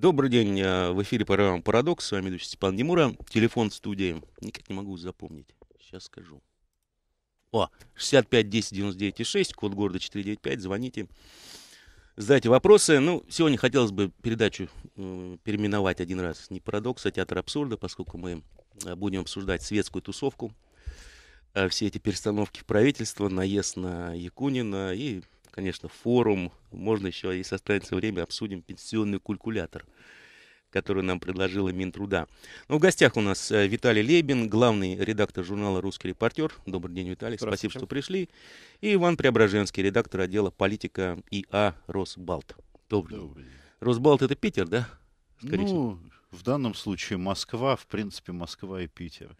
Добрый день, э, в эфире программа «Парадокс», с вами ведущий Степан Демура, телефон студии, никак не могу запомнить, сейчас скажу. О, 65 10 99 6, код города 495, звоните, задайте вопросы. Ну, сегодня хотелось бы передачу э, переименовать один раз не «Парадокс», а «Театр абсурда», поскольку мы э, будем обсуждать светскую тусовку, э, все эти перестановки в правительство, наезд на Якунина и конечно, форум. Можно еще, если останется время, обсудим пенсионный калькулятор который нам предложила Минтруда. Ну, в гостях у нас э, Виталий Лебин, главный редактор журнала «Русский репортер». Добрый день, Виталий. Спасибо, что пришли. И Иван Преображенский, редактор отдела «Политика» ИА «Росбалт». Добрый, день. «Росбалт» — это Питер, да? Скорее ну, в данном случае Москва. В принципе, Москва и Питер.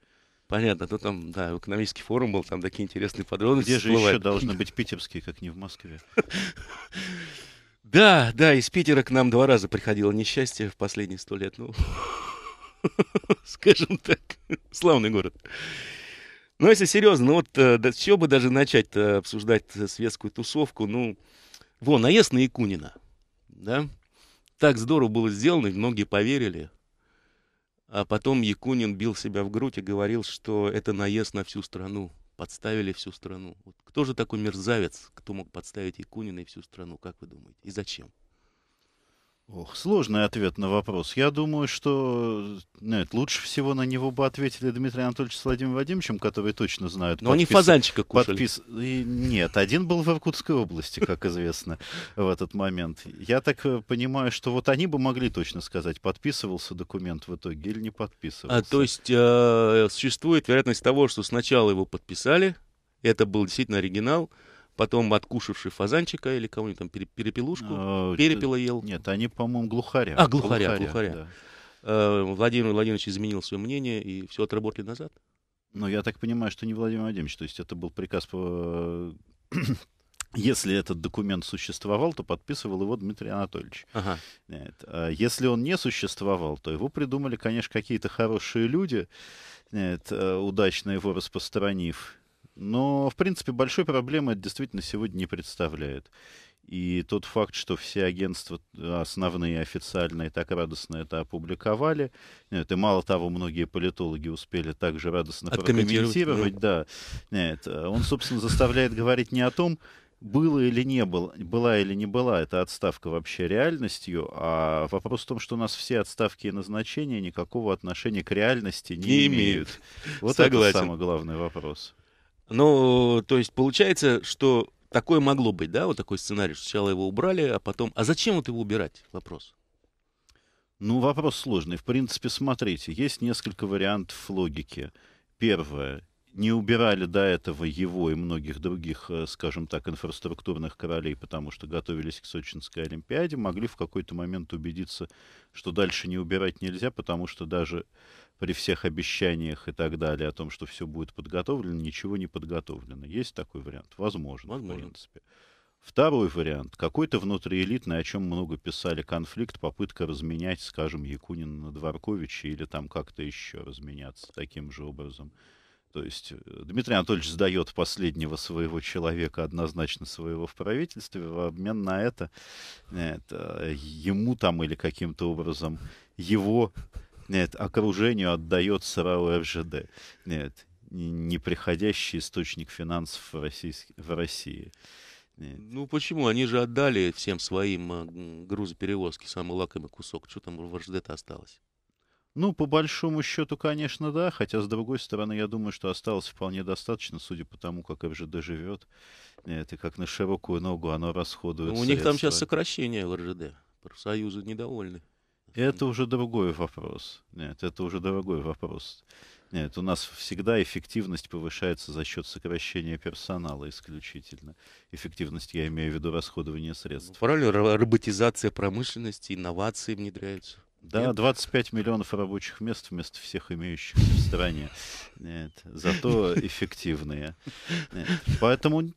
Понятно, то там, да, экономический форум был, там такие интересные подробности. Где же еще должны быть питерские, как не в Москве? Да, да, из Питера к нам два раза приходило несчастье в последние сто лет. Ну, скажем так, славный город. Но ну, если серьезно, ну вот э, да, с бы даже начать обсуждать э, светскую тусовку, ну, во, наезд на Якунина, да? Так здорово было сделано, многие поверили. А потом Якунин бил себя в грудь и говорил, что это наезд на всю страну. Подставили всю страну. Вот кто же такой мерзавец, кто мог подставить Якунина и всю страну, как вы думаете? И зачем? Ох, сложный ответ на вопрос. Я думаю, что э, нет, лучше всего на него бы ответили Дмитрий Анатольевич с Владимиром Вадимовичем, которые точно знают. Но подпис... они фазанчика кушали. Подпис... И... Нет, один был в Иркутской области, как известно, в этот момент. Я так э, понимаю, что вот они бы могли точно сказать, подписывался документ в итоге или не подписывался. А, то есть э, существует вероятность того, что сначала его подписали, это был действительно оригинал, потом откушавший фазанчика или кого-нибудь там перепелушку, а, перепела ел. Нет, они, по-моему, глухаря. А, глухаря, глухаря. глухаря. Да. Э, Владимир Владимирович изменил свое мнение и все отработали назад? Ну, я так понимаю, что не Владимир Владимирович. То есть это был приказ по... Если этот документ существовал, то подписывал его Дмитрий Анатольевич. Ага. Нет. А если он не существовал, то его придумали, конечно, какие-то хорошие люди, нет, э, удачно его распространив. Но, в принципе, большой проблемы это действительно сегодня не представляет. И тот факт, что все агентства а, основные, официальные, так радостно это опубликовали. Нет, и мало того, многие политологи успели также радостно прокомментировать. Да. да. Нет, э, он, собственно, заставляет говорить не о том, было или не было, была или не была эта отставка вообще реальностью, а вопрос в том, что у нас все отставки и назначения никакого отношения к реальности не, не имеют. имеют. Вот Согласен. это самый главный вопрос. Ну, э, то есть получается, что такое могло быть, да, вот такой сценарий, что сначала его убрали, а потом... А зачем вот его убирать? Вопрос. Ну, вопрос сложный. В принципе, смотрите, есть несколько вариантов логики. Первое не убирали до этого его и многих других, э, скажем так, инфраструктурных королей, потому что готовились к Сочинской Олимпиаде, могли в какой-то момент убедиться, что дальше не убирать нельзя, потому что даже при всех обещаниях и так далее о том, что все будет подготовлено, ничего не подготовлено. Есть такой вариант? Возможно, Возможно. в принципе. Второй вариант. Какой-то внутриэлитный, о чем много писали, конфликт, попытка разменять, скажем, Якунина на Дворковича или там как-то еще разменяться таким же образом – то есть э, Дмитрий Анатольевич сдает последнего своего человека, однозначно своего в правительстве, в обмен на это, это ему там или каким-то образом его нет, окружению отдает СРАО РЖД. Нет, неприходящий источник финансов в, в России. Нет. Ну почему? Они же отдали всем своим э, грузоперевозки, самый лакомый кусок. Что там в РЖД-то осталось? Ну, по большому счету, конечно, да. Хотя, с другой стороны, я думаю, что осталось вполне достаточно, судя по тому, как РЖД живет. Э, это как на широкую ногу оно ну, расходует. Ну, у них там сейчас сокращение в РЖД. Профсоюзы недовольны. Это уже другой вопрос. Нет, это уже другой вопрос. Нет, у нас всегда эффективность повышается за счет сокращения персонала исключительно. Эффективность, я имею в виду расходование ну, средств. Ну, правильно, роботизация промышленности, инновации внедряются. Да, Нет? 25 миллионов рабочих мест вместо всех имеющихся в стране. Нет, зато эффективные. Нет. Поэтому,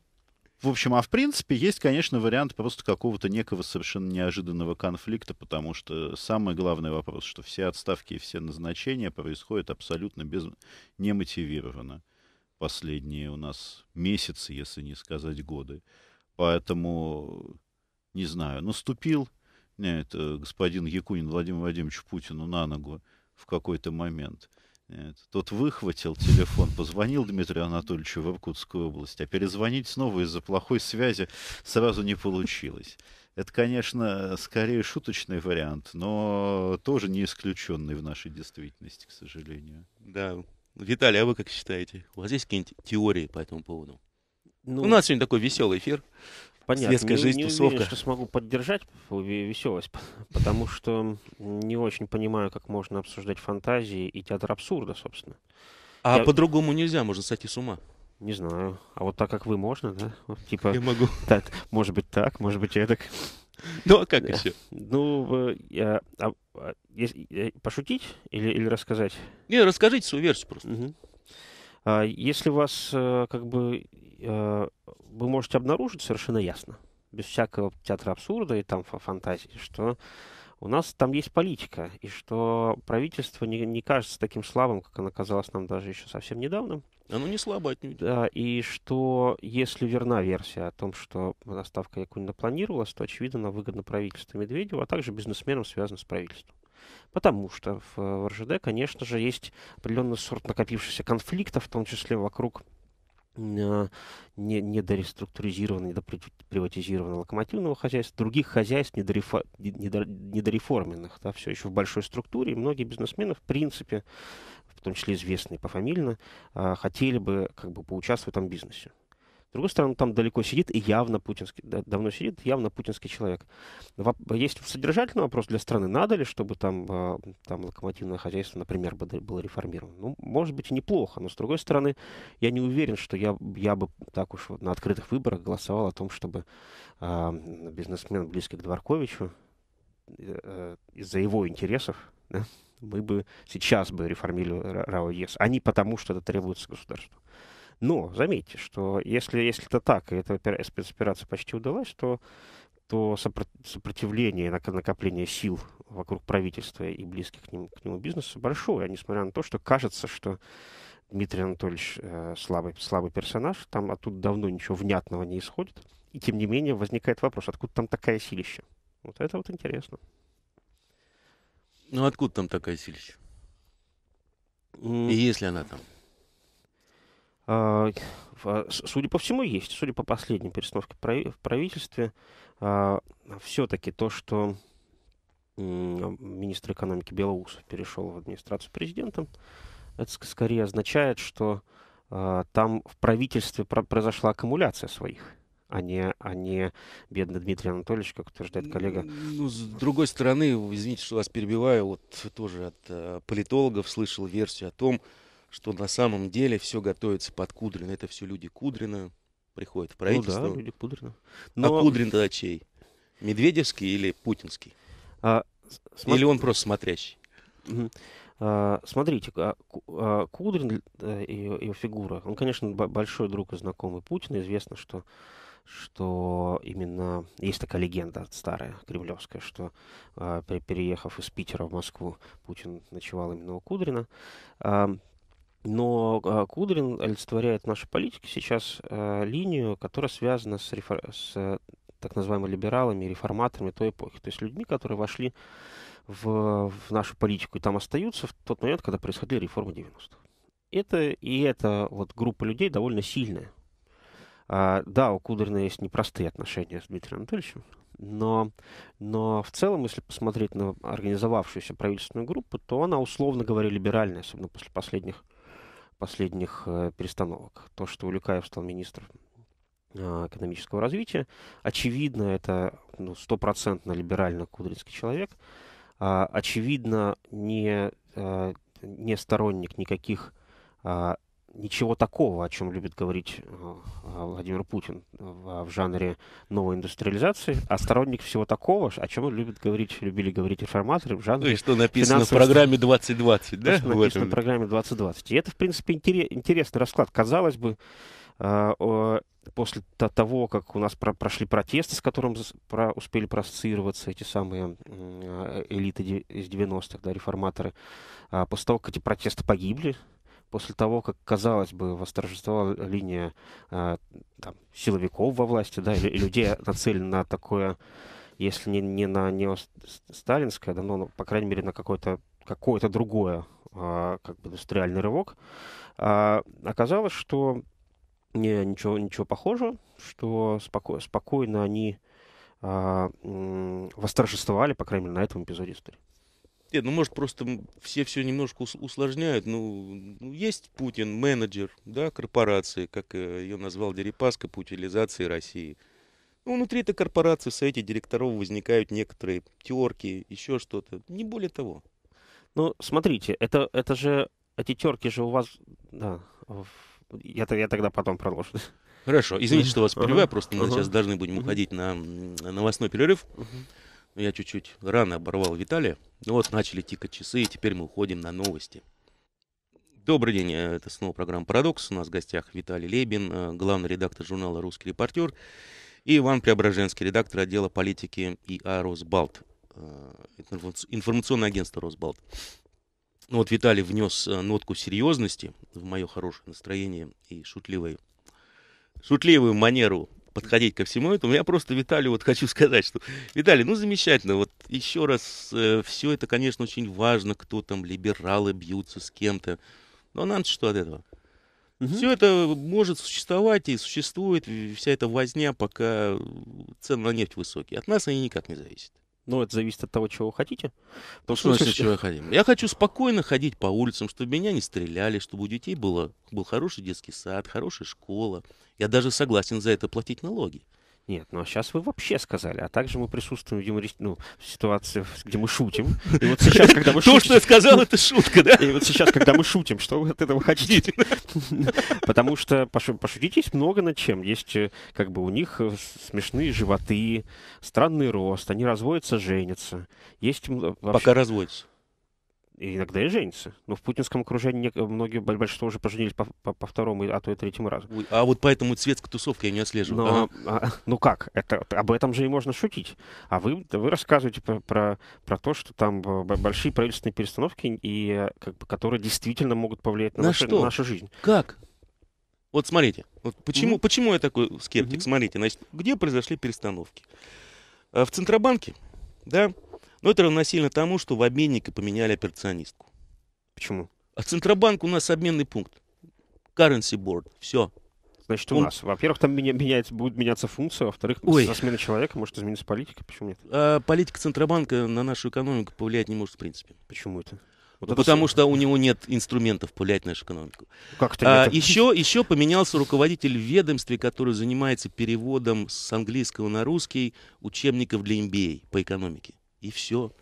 в общем, а в принципе есть, конечно, вариант просто какого-то некого совершенно неожиданного конфликта, потому что самый главный вопрос, что все отставки и все назначения происходят абсолютно без... немотивированно последние у нас месяцы, если не сказать годы. Поэтому, не знаю, наступил нет, э, господин Якунин Владимир Владимирович Путину на ногу в какой-то момент. Нет. Тот выхватил телефон, позвонил Дмитрию Анатольевичу в Иркутскую область, а перезвонить снова из-за плохой связи сразу не получилось. Это, конечно, скорее шуточный вариант, но тоже не исключенный в нашей действительности, к сожалению. Да. Виталий, а вы как считаете? У вас есть какие-нибудь теории по этому поводу? Ну... У нас сегодня такой веселый эфир. Понятно. Светская не, жизнь, не тусовка. Уверен, что смогу поддержать веселость, потому что не очень понимаю, как можно обсуждать фантазии и театр абсурда, собственно. А Я... по-другому нельзя, можно сойти с ума. Не знаю. А вот так, как вы, можно, да? Вот, типа, я могу. Так, может быть, так, может быть, эдак. Ну, а как еще? Ну, я, а, а, если, э, пошутить или, или рассказать? Не, расскажите свою версию просто. Угу. А если вас э, как бы э, вы можете обнаружить совершенно ясно, без всякого театра абсурда и там фантазии, что у нас там есть политика, и что правительство не, не кажется таким слабым, как оно казалось нам даже еще совсем недавно. Оно не слабо отнюдь. Да, и что если верна версия о том, что доставка Якунина планировалась, то, очевидно, она выгодна правительству Медведева, а также бизнесменам связанным с правительством. Потому что в РЖД, конечно же, есть определенный сорт накопившихся конфликтов, в том числе вокруг а, не, недореструктуризированного, недоприватизированного локомотивного хозяйства, других хозяйств недорефо, недо, недореформенных, да, все еще в большой структуре. И многие бизнесмены, в принципе, в том числе известные пофамильно, а, хотели бы как бы поучаствовать в этом бизнесе. С другой стороны, там далеко сидит и явно путинский, да, давно сидит явно путинский человек. Есть содержательный вопрос для страны, надо ли, чтобы там, там локомотивное хозяйство, например, было реформировано. Ну, может быть, и неплохо, но с другой стороны, я не уверен, что я, я бы так уж на открытых выборах голосовал о том, чтобы э, бизнесмен, близкий к Дворковичу, э, из-за его интересов, да, мы бы сейчас бы реформировали РАО ЕС, а не потому, что это требуется государству. Но заметьте, что если, если это так, и эта спецоперация почти удалась, то то сопротивление, накопление сил вокруг правительства и близких к, ним, к нему бизнеса большое, а несмотря на то, что кажется, что Дмитрий Анатольевич э, слабый, слабый персонаж, там оттуда давно ничего внятного не исходит, и тем не менее возникает вопрос, откуда там такая силища? Вот это вот интересно. Ну, откуда там такая силища? И если она там? А, судя по всему, есть. Судя по последней перестановке в правительстве, а, все-таки то, что министр экономики Белоусов перешел в администрацию президента, это скорее означает, что а, там в правительстве произошла аккумуляция своих а не, а не бедный Дмитрий Анатольевич, как утверждает коллега. Ну, с другой стороны, извините, что вас перебиваю, вот тоже от э, политологов слышал версию о том, что на самом деле все готовится под Кудрина. Это все люди Кудрина приходят в ну правительство. Ну да, люди Кудрина. А Но... А Кудрин тогда чей? Медведевский или путинский? А, смо... Или он просто смотрящий? А, смотрите, а, Кудрин, да, э, ее, фигура, он, конечно, большой друг и знакомый Путина. Известно, что что именно есть такая легенда старая кремлевская, что переехав из Питера в Москву, Путин ночевал именно у Кудрина. Но а, Кудрин олицетворяет нашей политике сейчас а, линию, которая связана с, рефор... с так называемыми либералами, реформаторами той эпохи. То есть людьми, которые вошли в, в нашу политику и там остаются в тот момент, когда происходили реформы 90-х. Это, и эта вот группа людей довольно сильная. А, да, у Кудрина есть непростые отношения с Дмитрием Анатольевичем, но, но в целом, если посмотреть на организовавшуюся правительственную группу, то она, условно говоря, либеральная, особенно после последних последних э, перестановок. То, что Улюкаев стал министром а, экономического развития. Очевидно, это ну, стопроцентно ну, либерально-кудринский человек. А, очевидно, не, э, не сторонник никаких а, ничего такого, о чем любит говорить э, Владимир Путин в жанре новой индустриализации, а сторонник всего такого, о чем любят говорить, любили говорить реформаторы в жанре... Ну и что написано в программе 2020, да? Что написано в программе 2020. И это, в принципе, интересный расклад. Казалось бы, э, после того, как у нас прошли протесты, с которым успели проассоциироваться эти самые э, элиты из 90-х, да, реформаторы, а, после того, как эти протесты погибли, после того, как, казалось бы, восторжествовала линия э, там, силовиков во власти, да, или людей а, нацелены на такое, если не, не на неосталинское, да, но, ну, по крайней мере, на какое-то какое другое э, как бы индустриальный рывок, э, оказалось, что не, ничего, ничего похожего, что споко спокойно они э, восторжествовали, по крайней мере, на этом эпизоде истории. Нет, ну может просто все все немножко усложняют. Ну, ну, есть Путин, менеджер, да, корпорации, как э, ее назвал Дерипаска, путилизации России. Ну, внутри этой корпорации в совете директоров возникают некоторые терки, еще что-то. Не более того. Ну, смотрите, это, это же, эти терки же у вас, да, я, я тогда потом продолжу. Хорошо, извините, что вас перебиваю, просто мы сейчас должны будем уходить на новостной перерыв. Ну, я чуть-чуть рано оборвал Виталия. Но ну, вот начали тикать часы, и теперь мы уходим на новости. Добрый день, э, это снова программа «Парадокс». У нас в гостях Виталий Лебин, э, главный редактор журнала «Русский репортер», и Иван Преображенский, редактор отдела политики ИА «Росбалт», э, информационное агентство «Росбалт». Ну вот Виталий внес нотку серьезности в мое хорошее настроение и шутливое, шутливую манеру подходить ко всему этому. Я просто Виталию вот хочу сказать, что, Виталий, ну замечательно, вот еще раз, э, все это, конечно, очень важно, кто там, либералы бьются с кем-то, но нам что от этого? Угу. Все это может существовать и существует, вся эта возня, пока цены на нефть высокие. От нас они никак не зависят. Ну, это зависит от того, чего вы хотите. Ну, Потому что, значит, чего я хотим? Я хочу спокойно ходить по улицам, чтобы меня не стреляли, чтобы у детей было, был хороший детский сад, хорошая школа. Я даже согласен за это платить налоги. Нет, ну а сейчас вы вообще сказали. А также мы присутствуем в, юморист... ну, в ситуации, где мы шутим. И вот сейчас, когда мы шутим... То, что я сказал, это шутка, да? И вот сейчас, когда мы шутим, что вы от этого хотите? Потому что пошутить есть много над чем. Есть, э, как бы, у них э, смешные животы, странный рост, они разводятся, женятся. Есть... Пока разводятся и иногда и женится. Но в путинском окружении многие, большинство уже поженились по, по, по второму, а то и третьему разу. Ой, а вот поэтому цветская тусовка я не отслеживаю. Но, ага. а, ну как, это, об этом же и можно шутить. А вы, вы рассказываете про, про, про то, что там э, большие правительственные перестановки, и, э, как бы, которые действительно могут повлиять на, на, нашу, что? на нашу жизнь. Как? Вот смотрите, вот почему, mm почему я такой скептик? Mm-hmm. Смотрите, значит, где произошли перестановки? Э, в Центробанке, да, но это равносильно тому, что в обменнике поменяли операционистку. Почему? А Центробанк у нас обменный пункт. Currency board. Все. Значит, у Он... нас. Во-первых, там меня, меняется, будет меняться функция, во-вторых, Ой. со смены человека может измениться политика. Почему нет? А, политика Центробанка на нашу экономику повлиять не может в принципе. Почему это? Вот ну, потому все. что у него нет инструментов повлиять на нашу экономику. Ну, как это а, нет? Еще, еще поменялся руководитель в ведомстве, который занимается переводом с английского на русский учебников для MBA по экономике и все.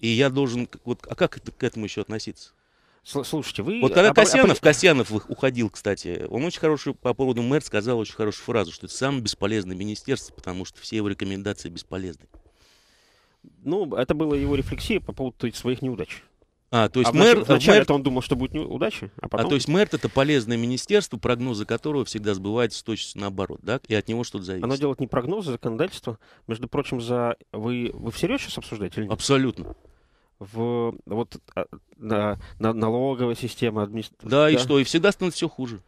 И я должен, вот, а как это, к этому еще относиться? Слушайте, вы... Вот когда об... Касьянов, об... Касьянов уходил, кстати, он очень хороший, по поводу мэр сказал очень хорошую фразу, что это самое бесполезное министерство, потому что все его рекомендации бесполезны. Ну, это была его рефлексия по поводу своих неудач. А, то есть а мэр... Вначале мэр... он думал, что будет удача, а потом... А то есть мэр это полезное министерство, прогнозы которого всегда сбываются с точностью наоборот, да? И от него что-то зависит. Оно делает не прогнозы, а законодательство. Между прочим, за... Вы, вы всерьез сейчас обсуждаете или нет? Абсолютно в вот а, на, на налоговая система администрации. Да, да, и что? И всегда становится все хуже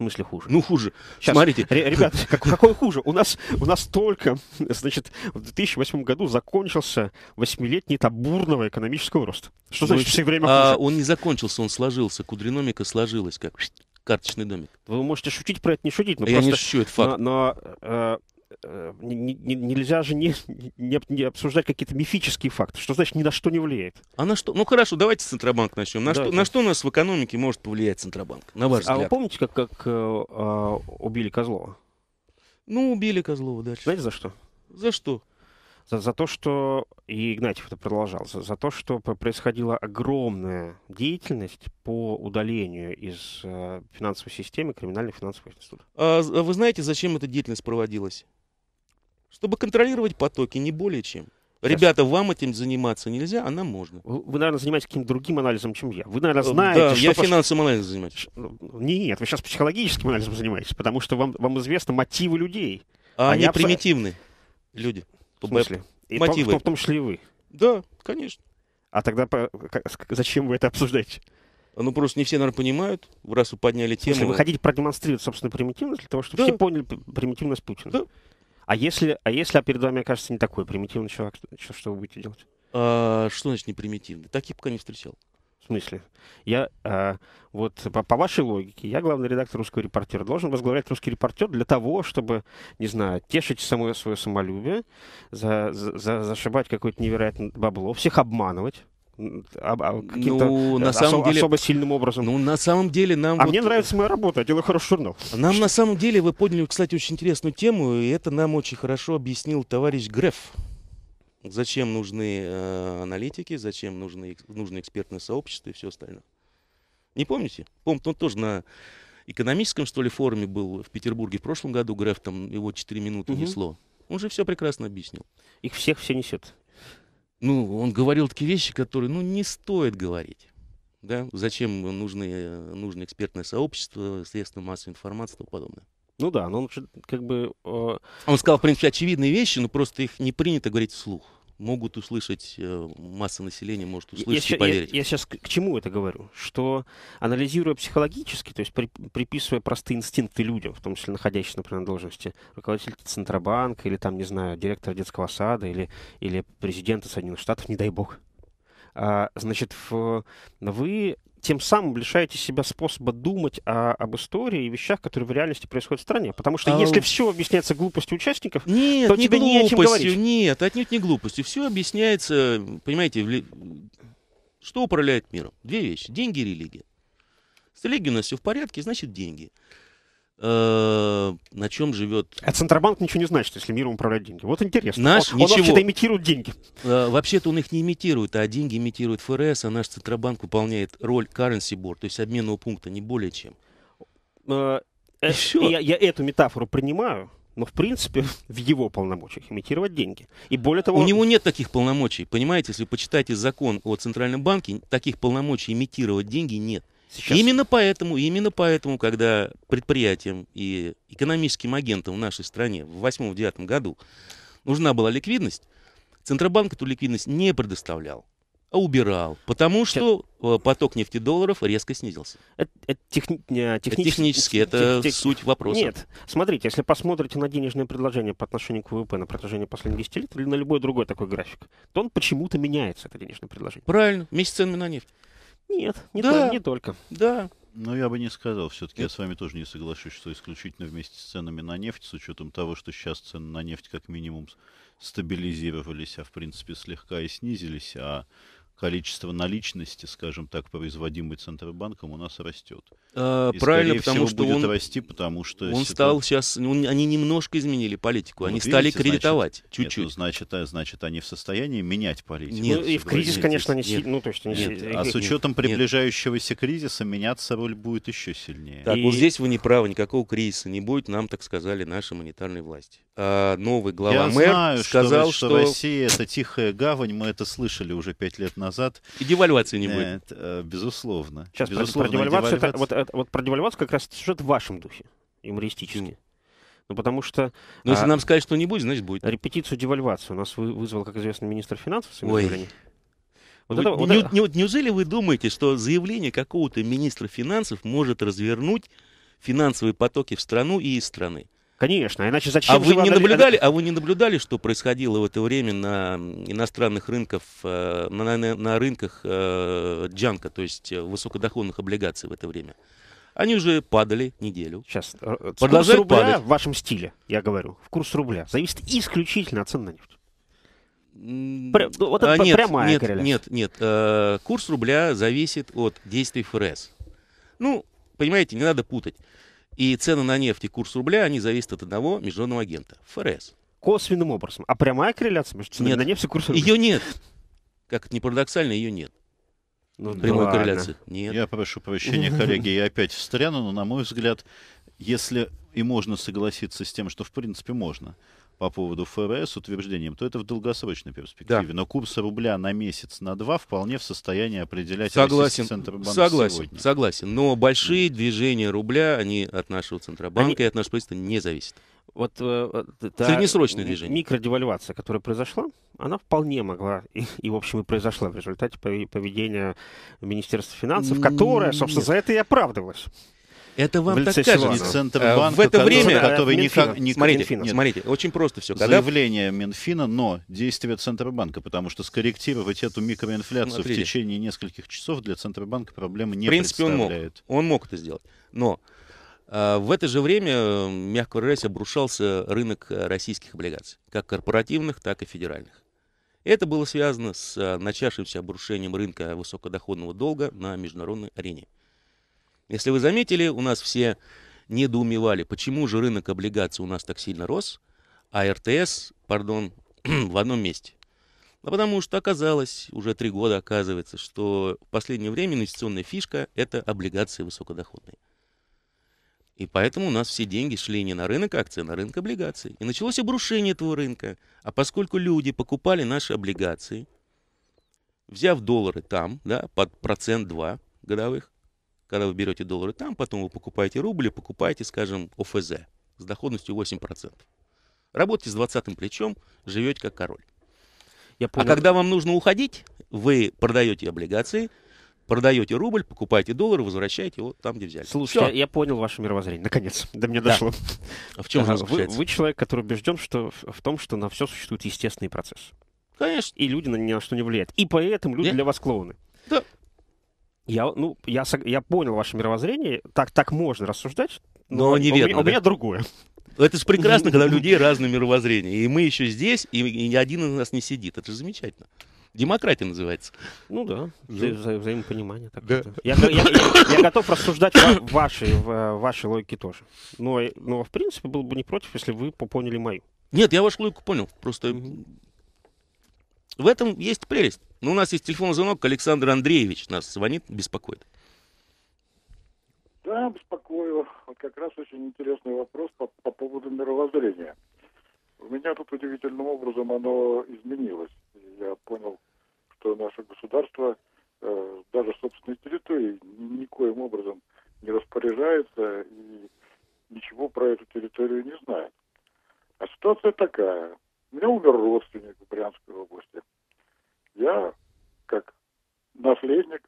смысле хуже? Ну, хуже. Сейчас, Смотрите. Ребят, как, какой хуже? У нас, у нас только, значит, в 2008 году закончился восьмилетний табурного экономического роста. Что значит ну, все время а хуже? А, он не закончился, он сложился. Кудриномика сложилась как карточный домик. Вы можете шутить про это, не шутить. Но а Я просто, не шучу, это факт. Но, но э, Э, нельзя же не, не, не обсуждать какие-то мифические факты. Что значит ни на что не влияет? А на что? Ну хорошо, давайте Центробанк начнем. На, да, что, на что у нас в экономике может повлиять Центробанк? На ваш взгляд. А вы помните, как, как э, э, убили Козлова? Ну, убили Козлова дальше. Знаете, за что? За что? За, за то, что, и Игнатьев это продолжал, за, за то, что происходила огромная деятельность по удалению из э, финансовой системы криминальных финансовых институтов. А, а, вы знаете, зачем эта деятельность проводилась? Чтобы контролировать потоки, не более чем. Ребята, вам этим заниматься нельзя, а нам можно. Вы, наверное, занимаетесь каким-то другим анализом, чем я. Вы, наверное, э, знаете, да, что... я финансовым анализом занимаюсь. Ну, нет, вы сейчас психологическим анализом занимаетесь, потому что вам, вам известны мотивы людей. А, а они, они абсо... примитивны, люди. В смысле? И мотивы. В том числе и вы. Да, конечно. А тогда зачем вы это обсуждаете? Ну, просто не все, наверное, понимают, раз вы подняли тему. Смысле, вы хотите продемонстрировать собственную примитивность для того, чтобы да. все поняли примитивность Путина? Да. А если, а если а перед вами окажется не такой примитивный человек, что, что вы будете делать? А, что значит непримитивный? примитивный? Так я пока не встречал. В смысле? Я а, вот по, по вашей логике, я главный редактор русского репортера, должен возглавлять русский репортер для того, чтобы, не знаю, тешить самое свое самолюбие, за, за, за, зашибать какое-то невероятное бабло, всех обманывать ну, каким-то ну, на э, самом осо- деле, особо сильным образом. Ну, на самом деле нам... А вот... мне нравится моя работа, я делаю хороший журнал. Нам на самом деле, вы подняли, кстати, очень интересную тему, и это нам очень хорошо объяснил товарищ Греф. Зачем нужны э, аналитики, зачем нужны, нужны экспертные сообщества и все остальное. Не помните? Помню, он тоже на экономическом, что ли, форуме был в Петербурге в прошлом году. Греф там его 4 минуты угу. несло. Он же все прекрасно объяснил. Их всех все несет ну, он говорил такие вещи, которые, ну, не стоит говорить. Да? Зачем нужны, э, нужно экспертное сообщество, средства массовой информации и тому подобное. Ну да, ну как бы... Э... Он сказал, в принципе, очевидные вещи, но просто их не принято говорить вслух могут услышать, э, масса населения может услышать я, и поверить. Я, я сейчас к, к чему это говорю? Что анализируя психологически, то есть при, приписывая простые инстинкты людям, в том числе находящимся, например, на должности руководителя Центробанка или там, не знаю, директора детского сада или, или президента Соединенных Штатов, не дай бог, а, значит, вы тем самым лишаете себя способа думать о, об истории и вещах, которые в реальности происходят в стране. Потому что а... если все объясняется глупостью участников, нет, то не тебе не о чем говорить. Нет, отнюдь не глупостью. Все объясняется, понимаете, в... что управляет миром? Две вещи. Деньги и религия. С религией у нас все в порядке, значит деньги. Э, на чем живет... А Центробанк ничего не значит, если миром управлять деньги. Вот интересно. Наш он, ничего... он вообще-то имитирует деньги. Э, вообще-то он их не имитирует, а деньги имитирует ФРС, а наш Центробанк выполняет роль currency board, то есть обменного пункта, не более чем. Э, Еще. я, я эту метафору принимаю, но в принципе в его полномочиях имитировать деньги. И более того... У него нет таких полномочий, понимаете, если вы почитаете закон о Центральном банке, таких полномочий имитировать деньги нет. Сейчас. Именно поэтому, именно поэтому, когда предприятиям и экономическим агентам в нашей стране в 2008-2009 году нужна была ликвидность, Центробанк эту ликвидность не предоставлял, а убирал, потому что э, поток нефтедолларов резко снизился. Это, это техни... Э, технически, технически это тех, суть вопроса. Нет, смотрите, если посмотрите на денежное предложение по отношению к ВВП на протяжении последних 10 лет или на любой другой такой график, то он почему-то меняется, это денежное предложение. Правильно, вместе с ценами на нефть. Нет, не, да. только, не только. Да. Но я бы не сказал. Все-таки я э. с вами тоже не соглашусь, что исключительно вместе с ценами на нефть, с учетом того, что сейчас цены на нефть как минимум стабилизировались, а в принципе слегка и снизились, а количество наличности, скажем так, производимой Центробанком у нас растет. А, и, правильно, потому что будет он расти, потому что он ситуация... стал сейчас, ну, он, они немножко изменили политику, ну, они видите, стали кредитовать чуть-чуть. Нет, значит, а, значит, они в состоянии менять политику. Нет, ну, и в кризис, нет, конечно, не сильно, ну то есть они нет, нет, а с учетом нет, приближающегося нет. кризиса меняться роль будет еще сильнее. Так, и... вот здесь вы не правы, никакого кризиса не будет, нам так сказали наши монетарные власти. Э, новый глава Я мэр знаю, сказал, что, что... Россия это тихая гавань, мы это слышали уже пять лет назад. И девальвации не будет. Нет, э, безусловно. Сейчас безусловно, про, девальвацию, девальвация... это, вот, это, вот про девальвацию как раз сюжет в вашем духе, юмористический. Ну, потому что... Но ну, а, если нам сказать, что не будет, значит будет. Репетицию девальвации у нас вызвал, как известно, министр финансов. Ой. Вот вы, это, вот не, это... Не, неужели вы думаете, что заявление какого-то министра финансов может развернуть финансовые потоки в страну и из страны? Конечно, иначе зачем? А вы не наблюдали, а вы не наблюдали, что происходило в это время на иностранных рынках, э, на, на, на рынках э, джанка, то есть э, высокодоходных облигаций в это время? Они уже падали неделю. Сейчас. курс рубля падать. в вашем стиле, я говорю, в курс рубля зависит исключительно от цен на нефть. Пр... Ну, вот это а, нет, прямая нет, корреляция. Нет, нет. Э, курс рубля зависит от действий ФРС. Ну, понимаете, не надо путать. И цены на нефть и курс рубля, они зависят от одного международного агента, ФРС. Косвенным образом. А прямая корреляция между ценами нет. на нефть и курсом рубля? Ее нет. Как это не парадоксально, ее нет. Ну, прямой да корреляции. Нет. Я прошу прощения, коллеги, я опять встряну, но, на мой взгляд, если и можно согласиться с тем, что в принципе можно – по поводу ФРС утверждением, то это в долгосрочной перспективе. Да. Но курс рубля на месяц, на два вполне в состоянии определять согласен, Центробанк согласен, сегодня. Согласен, но большие да. движения рубля, они от нашего Центробанка они... и от нашего правительства не зависят. Вот э, та среднесрочное движение. Микродевальвация, которая произошла, она вполне могла и, и в общем и произошла в результате поведения Министерства финансов, которое, собственно, Нет. за это и оправдывалось. Это вам так кажется. Центробанк, в это время, который никак, никак, смотрите, Минфина. смотрите, очень просто все. Когда... Заявление Минфина, но действие Центробанка, потому что скорректировать эту микроинфляцию смотрите. в течение нескольких часов для Центробанка проблемы не в принципе, представляет. Он мог, он мог это сделать, но а, в это же время, мягко выражаясь, обрушался рынок российских облигаций, как корпоративных, так и федеральных. Это было связано с а, начавшимся обрушением рынка высокодоходного долга на международной арене. Если вы заметили, у нас все недоумевали, почему же рынок облигаций у нас так сильно рос, а РТС, пардон, в одном месте. А потому что оказалось, уже три года оказывается, что в последнее время инвестиционная фишка – это облигации высокодоходные. И поэтому у нас все деньги шли не на рынок акций, а на рынок облигаций. И началось обрушение этого рынка. А поскольку люди покупали наши облигации, взяв доллары там, да, под процент 2 годовых, когда вы берете доллары там, потом вы покупаете рубли, покупаете, скажем, ОФЗ с доходностью 8%. Работаете с 20 плечом, живете как король. Я а понял. А когда вам нужно уходить, вы продаете облигации, продаете рубль, покупаете доллар, возвращаете его там, где взяли. Слушайте, я, я понял ваше мировоззрение, наконец, до меня да. дошло. А в чем же э, вы, вы человек, который убежден что, в том, что на все существует естественный процесс. Конечно. И люди на, ни на что не влияют. И поэтому люди Нет? для вас клоуны. Да. Я, ну, я, я понял ваше мировоззрение, так, так можно рассуждать, но, но неверно. У меня, да? у меня другое. Это же прекрасно, когда у людей разное мировоззрение. И мы еще здесь, и, и ни один из нас не сидит. Это же замечательно. Демократия называется. Ну да, вза- вза- взаимопонимание. Так да. я, я, я, я готов рассуждать ваши ваши вашей, тоже. Но, но, в принципе, был бы не против, если вы поняли мою. Нет, я вашу логику понял. Просто в этом есть прелесть. Ну, у нас есть телефонный звонок. Александр Андреевич нас звонит, беспокоит. Да, беспокою. Вот как раз очень интересный вопрос по, по поводу мировоззрения. У меня тут удивительным образом оно изменилось. Я понял, что наше государство э, даже собственной территории никоим образом не распоряжается и ничего про эту территорию не знает. А ситуация такая. У меня умер родственник в Брянской области – я, как наследник,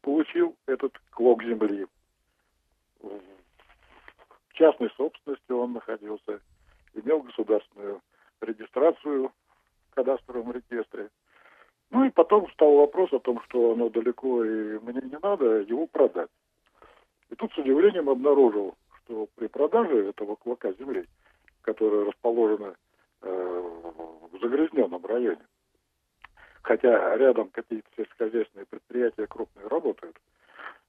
получил этот клок земли. В частной собственности он находился, имел государственную регистрацию в кадастровом реестре. Ну и потом стал вопрос о том, что оно далеко и мне не надо, его продать. И тут с удивлением обнаружил, что при продаже этого клока земли, которая расположена э, в загрязненном районе, хотя рядом какие-то сельскохозяйственные предприятия крупные работают.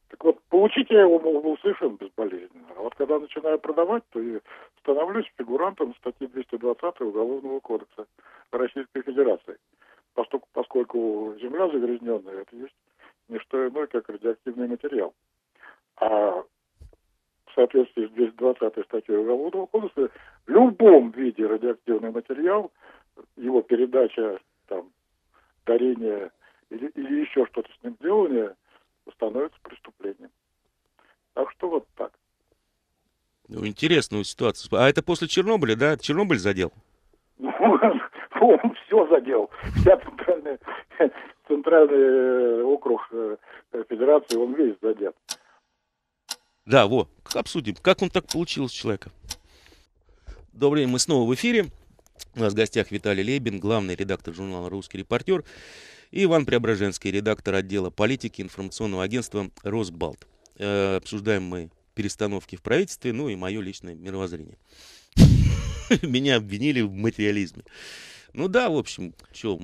Так вот, получить я его был совершенно безболезненно. А вот когда начинаю продавать, то и становлюсь фигурантом статьи 220 Уголовного кодекса Российской Федерации. Поскольку, поскольку земля загрязненная, это есть не что иное, как радиоактивный материал. А в соответствии с 220 статьей Уголовного кодекса в любом виде радиоактивный материал, его передача горение или, или еще что-то с ним делание становится преступлением. Так что вот так. Ну, интересную ситуацию. А это после Чернобыля, да? Чернобыль задел? Ну, он все задел. Вся центральная, центральный э, округ э, Федерации, он весь задет. Да, вот, обсудим, как он так получилось человека. Добрый день, мы снова в эфире. У нас в гостях Виталий Лебин, главный редактор журнала «Русский репортер», и Иван Преображенский, редактор отдела политики информационного агентства «Росбалт». Э, обсуждаем мы перестановки в правительстве, ну и мое личное мировоззрение. Меня обвинили в материализме. Ну да, в общем, что,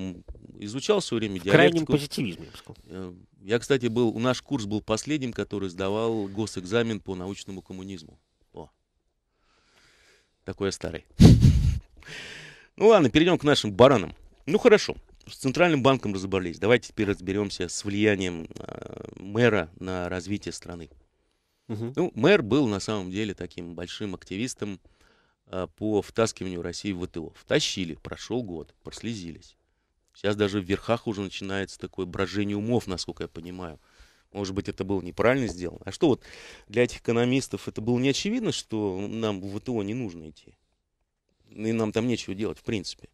изучал все время в диалектику. крайнем позитивизме, я бы сказал. Э, я, кстати, был, наш курс был последним, который сдавал госэкзамен по научному коммунизму. О, такой я старый. Ну ладно, перейдем к нашим баранам. Ну хорошо, с Центральным банком разобрались. Давайте теперь разберемся с влиянием э, мэра на развитие страны. Угу. Ну, мэр был на самом деле таким большим активистом э, по втаскиванию России в ВТО. Втащили, прошел год, прослезились. Сейчас даже в верхах уже начинается такое брожение умов, насколько я понимаю. Может быть, это было неправильно сделано. А что вот для этих экономистов это было не очевидно, что нам в ВТО не нужно идти? и нам там нечего делать, в принципе.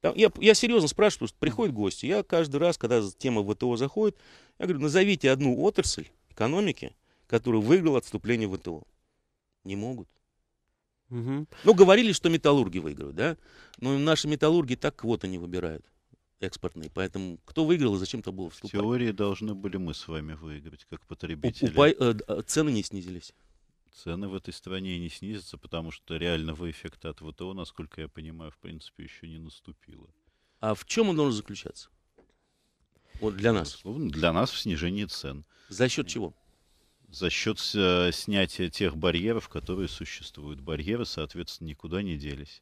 Там, я, я серьезно спрашиваю, что приходят гости. Я каждый раз, когда тема ВТО заходит, я говорю, назовите одну отрасль экономики, которая выиграла отступление ВТО. Не могут. Угу. Ну, говорили, что металлурги выиграют, да? Но наши металлурги так квоты не выбирают экспортные. Поэтому кто выиграл и зачем-то было вступать? В теории должны были мы с вами выиграть, как потребители. У, у, э, э, цены не снизились цены в этой стране не снизятся, потому что реального эффекта от ВТО, насколько я понимаю, в принципе, еще не наступило. А в чем он должен заключаться? Вот для нас. для нас в снижении цен. За счет чего? За счет э, снятия тех барьеров, которые существуют. Барьеры, соответственно, никуда не делись.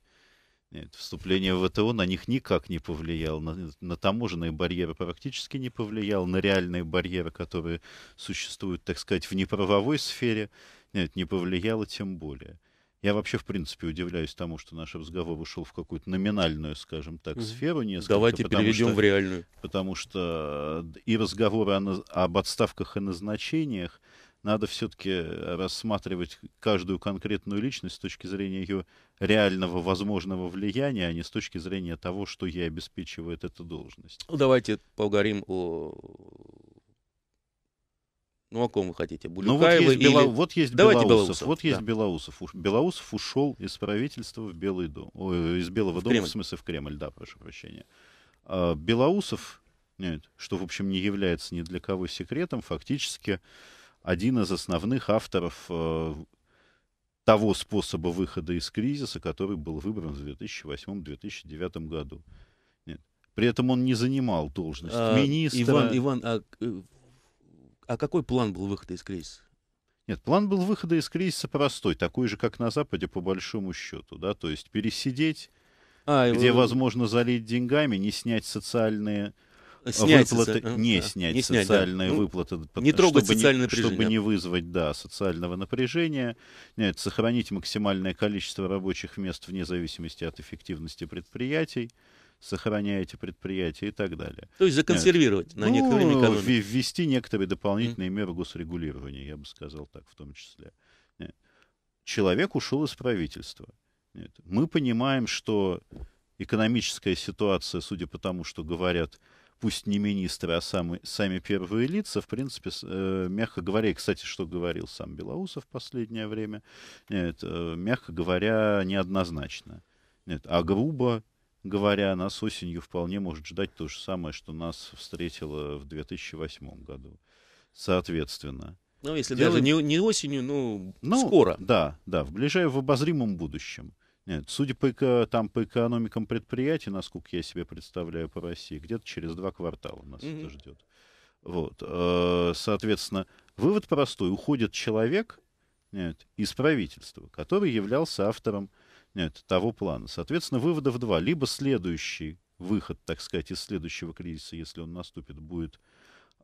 Нет, вступление в ВТО на них никак не повлияло. На, на таможенные барьеры практически не повлияло. На реальные барьеры, которые существуют, так сказать, в неправовой сфере, нет, не повлияло тем более. Я вообще, в принципе, удивляюсь тому, что наш разговор вышел в какую-то номинальную, скажем так, сферу несколько. Давайте переведем что, в реальную. Потому что э, и разговоры о, об отставках и назначениях надо все-таки э, рассматривать каждую конкретную личность с точки зрения ее реального возможного влияния, а не с точки зрения того, что ей обеспечивает эта должность. Ну, давайте поговорим о ну, о ком вы хотите? Булюкаева ну, вот есть, или... вот есть Давайте Белоусов. Белоусов. Вот да. есть Белоусов. Уш... Белоусов ушел из правительства в Белый дом. Ой, из Белого в дома, Кремль. в смысле, в Кремль, да, прошу прощения. А, Белоусов, нет, что, в общем, не является ни для кого секретом, фактически один из основных авторов э, того способа выхода из кризиса, который был выбран в 2008-2009 году. Нет. При этом он не занимал должность а, министра. Иван, Иван, а э, а какой план был выхода из кризиса? Нет, план был выхода из кризиса простой, такой же, как на Западе, по большому счету, да, то есть пересидеть, а, где его... возможно залить деньгами, не снять социальные снять выплаты, соци... Ну, не, да. снять не снять социальные да. Ну, выплаты, не трогать чтобы, социальное не, чтобы не вызвать да, социального напряжения, нет, сохранить максимальное количество рабочих мест вне зависимости от эффективности предприятий, сохраняя эти предприятия и так далее. То есть законсервировать Нет. на ну, время Ввести некоторые дополнительные mm. меры госрегулирования, я бы сказал так, в том числе. Нет. Человек ушел из правительства. Нет. Мы понимаем, что экономическая ситуация, судя по тому, что говорят, пусть не министры, а сами, сами первые лица, в принципе, э, мягко говоря, и, кстати, что говорил сам Белоусов в последнее время, нет, э, мягко говоря, неоднозначно. Нет, а грубо говоря, нас осенью вполне может ждать то же самое, что нас встретило в 2008 году. Соответственно. Ну, если делать даже не, не осенью, ну, ну, скоро. Да, да, в ближайшем, в обозримом будущем. Нет, судя по, там, по экономикам предприятий, насколько я себе представляю по России, где-то через два квартала нас mm-hmm. это ждет. Вот, э, соответственно, вывод простой. Уходит человек нет, из правительства, который являлся автором нет, того плана. Соответственно, выводов два. Либо следующий выход, так сказать, из следующего кризиса, если он наступит, будет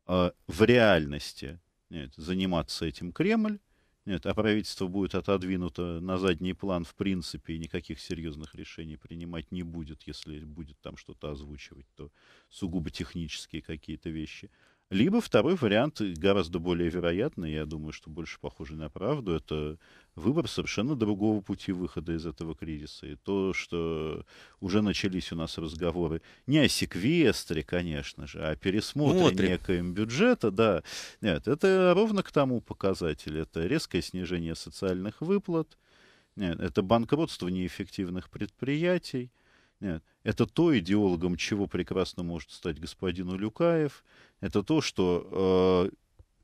э, в реальности нет, заниматься этим Кремль, нет, а правительство будет отодвинуто на задний план в принципе и никаких серьезных решений принимать не будет, если будет там что-то озвучивать, то сугубо технические какие-то вещи. Либо второй вариант, гораздо более вероятный, я думаю, что больше похожий на правду, это выбор совершенно другого пути выхода из этого кризиса. И то, что уже начались у нас разговоры не о секвестре, конечно же, а о пересмотре Смотрим. некоем бюджета, да. Нет, это ровно к тому показатель. Это резкое снижение социальных выплат, нет, это банкротство неэффективных предприятий, нет. Это то, идеологом чего прекрасно может стать господин Улюкаев. Это то, что